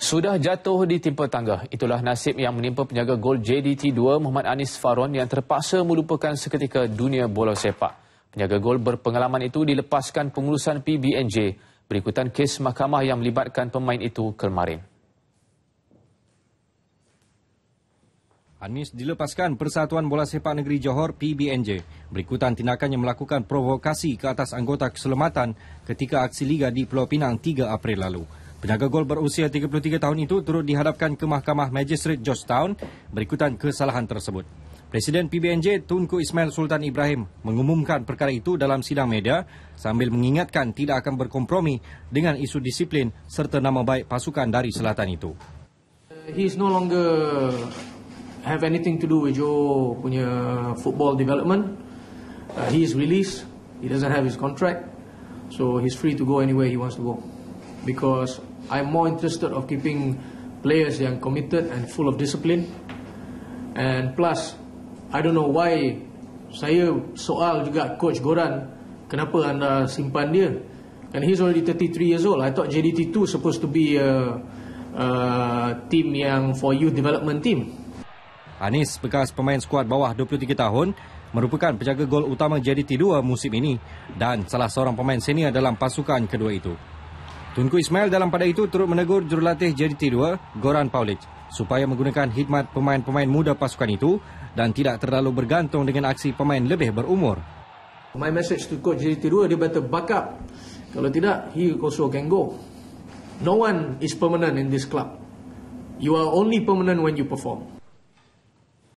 Sudah jatuh di timpa tangga. Itulah nasib yang menimpa penjaga gol JDT2 Muhammad Anis Faron yang terpaksa melupakan seketika dunia bola sepak. Penjaga gol berpengalaman itu dilepaskan pengurusan PBNJ berikutan kes mahkamah yang melibatkan pemain itu kemarin. Anis dilepaskan Persatuan Bola Sepak Negeri Johor PBNJ berikutan tindakannya melakukan provokasi ke atas anggota keselamatan ketika aksi liga di Pulau Pinang 3 April lalu. Penjaga gol berusia 33 tahun itu turut dihadapkan ke Mahkamah Magistrate Georgetown berikutan kesalahan tersebut. Presiden PBNJ Tunku Ismail Sultan Ibrahim mengumumkan perkara itu dalam sidang media sambil mengingatkan tidak akan berkompromi dengan isu disiplin serta nama baik pasukan dari selatan itu. He is no longer have anything to do with Joe punya football development. Uh, he is released. He doesn't have his contract. So he's free to go anywhere he wants to go because I'm more interested of keeping players yang committed and full of discipline. And plus, I don't know why saya soal juga coach Goran kenapa anda simpan dia. And he's already 33 years old. I thought JDT2 supposed to be a, a team yang for youth development team. Anis bekas pemain skuad bawah 23 tahun merupakan penjaga gol utama JDT2 musim ini dan salah seorang pemain senior dalam pasukan kedua itu. Tunku Ismail dalam pada itu turut menegur jurulatih JDT2, Goran Paulic, supaya menggunakan hikmat pemain-pemain muda pasukan itu dan tidak terlalu bergantung dengan aksi pemain lebih berumur. My message to coach JDT2, dia better back up. Kalau tidak, he also can go. No one is permanent in this club. You are only permanent when you perform.